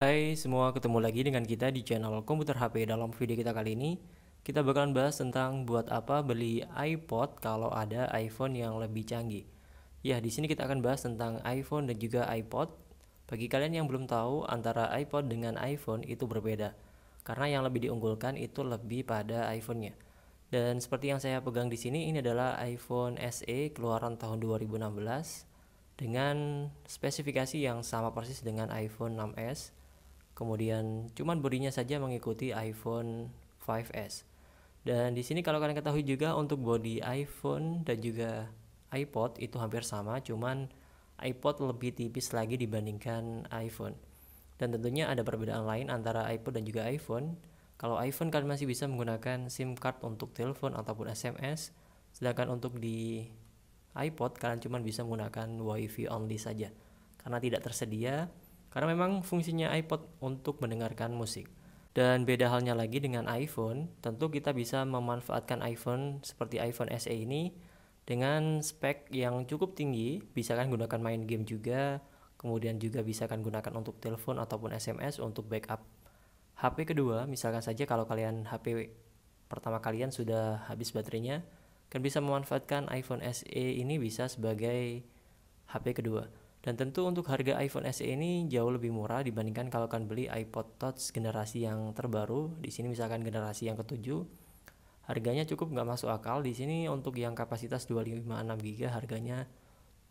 Hai semua, ketemu lagi dengan kita di channel Komputer HP. Dalam video kita kali ini, kita bakalan bahas tentang buat apa beli iPod kalau ada iPhone yang lebih canggih. Ya, di sini kita akan bahas tentang iPhone dan juga iPod. Bagi kalian yang belum tahu, antara iPod dengan iPhone itu berbeda. Karena yang lebih diunggulkan itu lebih pada iPhone-nya. Dan seperti yang saya pegang di sini, ini adalah iPhone SE keluaran tahun 2016 dengan spesifikasi yang sama persis dengan iPhone 6s Kemudian cuman bodinya saja mengikuti iPhone 5S. Dan di sini kalau kalian ketahui juga untuk body iPhone dan juga iPod itu hampir sama, cuman iPod lebih tipis lagi dibandingkan iPhone. Dan tentunya ada perbedaan lain antara iPod dan juga iPhone. Kalau iPhone kalian masih bisa menggunakan SIM card untuk telepon ataupun SMS, sedangkan untuk di iPod kalian cuma bisa menggunakan WiFi only saja karena tidak tersedia karena memang fungsinya iPod untuk mendengarkan musik. Dan beda halnya lagi dengan iPhone, tentu kita bisa memanfaatkan iPhone seperti iPhone SE ini dengan spek yang cukup tinggi, bisa kan gunakan main game juga, kemudian juga bisa kan gunakan untuk telepon ataupun SMS untuk backup. HP kedua, misalkan saja kalau kalian HP pertama kalian sudah habis baterainya, kan bisa memanfaatkan iPhone SE ini bisa sebagai HP kedua. Dan tentu untuk harga iPhone SE ini jauh lebih murah dibandingkan kalau kalian beli iPod Touch generasi yang terbaru. Di sini misalkan generasi yang ketujuh, harganya cukup nggak masuk akal. Di sini untuk yang kapasitas 256 GB harganya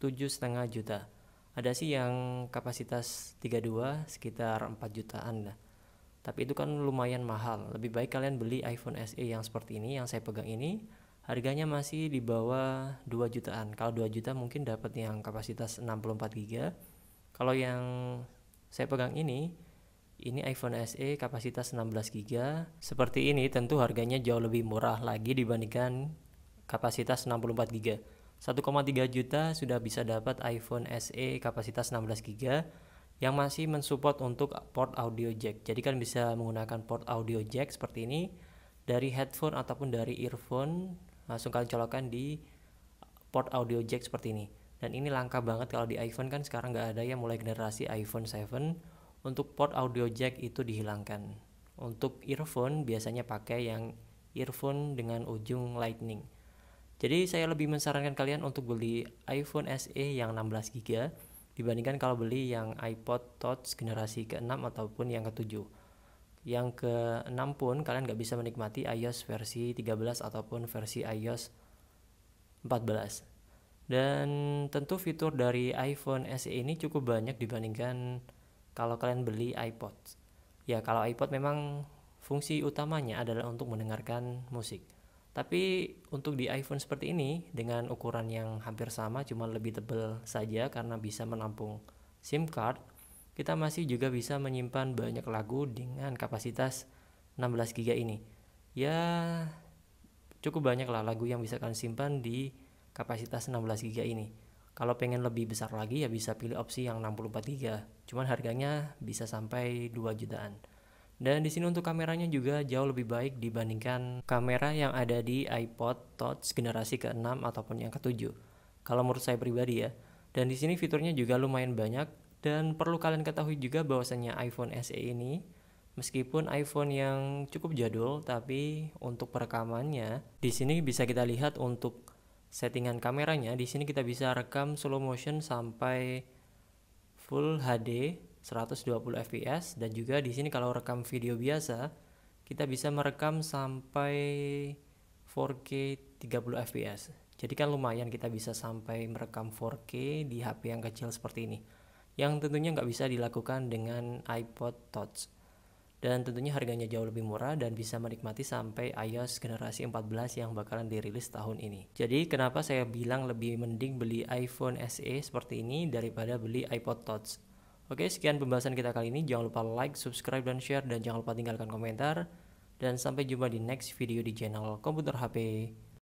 7,5 juta. Ada sih yang kapasitas 32 sekitar 4 jutaan lah. Tapi itu kan lumayan mahal. Lebih baik kalian beli iPhone SE yang seperti ini yang saya pegang ini harganya masih di bawah 2 jutaan kalau 2 juta mungkin dapat yang kapasitas 64 GB kalau yang saya pegang ini ini iPhone SE kapasitas 16 GB seperti ini tentu harganya jauh lebih murah lagi dibandingkan kapasitas 64 GB 1,3 juta sudah bisa dapat iPhone SE kapasitas 16 GB yang masih mensupport untuk port audio jack. Jadi kan bisa menggunakan port audio jack seperti ini dari headphone ataupun dari earphone langsung kalian colokkan di port audio jack seperti ini dan ini langka banget kalau di iPhone kan sekarang nggak ada yang mulai generasi iPhone 7 untuk port audio jack itu dihilangkan untuk earphone biasanya pakai yang earphone dengan ujung lightning jadi saya lebih mensarankan kalian untuk beli iPhone SE yang 16GB dibandingkan kalau beli yang iPod Touch generasi ke-6 ataupun yang ke-7 yang ke-6 pun kalian nggak bisa menikmati iOS versi 13 ataupun versi iOS 14. Dan tentu fitur dari iPhone SE ini cukup banyak dibandingkan kalau kalian beli iPod. Ya, kalau iPod memang fungsi utamanya adalah untuk mendengarkan musik. Tapi untuk di iPhone seperti ini dengan ukuran yang hampir sama cuma lebih tebal saja karena bisa menampung SIM card kita masih juga bisa menyimpan banyak lagu dengan kapasitas 16 GB ini. Ya, cukup banyak lah lagu yang bisa kalian simpan di kapasitas 16 GB ini. Kalau pengen lebih besar lagi ya bisa pilih opsi yang 64 GB. Cuman harganya bisa sampai 2 jutaan. Dan di sini untuk kameranya juga jauh lebih baik dibandingkan kamera yang ada di iPod Touch generasi ke-6 ataupun yang ke-7. Kalau menurut saya pribadi ya. Dan di sini fiturnya juga lumayan banyak dan perlu kalian ketahui juga bahwasannya iPhone SE ini Meskipun iPhone yang cukup jadul, tapi untuk perekamannya di sini bisa kita lihat untuk settingan kameranya. Di sini kita bisa rekam slow motion sampai full HD 120 fps dan juga di sini kalau rekam video biasa kita bisa merekam sampai 4K 30 fps. Jadi kan lumayan kita bisa sampai merekam 4K di HP yang kecil seperti ini yang tentunya nggak bisa dilakukan dengan iPod Touch. Dan tentunya harganya jauh lebih murah dan bisa menikmati sampai iOS generasi 14 yang bakalan dirilis tahun ini. Jadi kenapa saya bilang lebih mending beli iPhone SE seperti ini daripada beli iPod Touch. Oke, sekian pembahasan kita kali ini. Jangan lupa like, subscribe, dan share. Dan jangan lupa tinggalkan komentar. Dan sampai jumpa di next video di channel Komputer HP.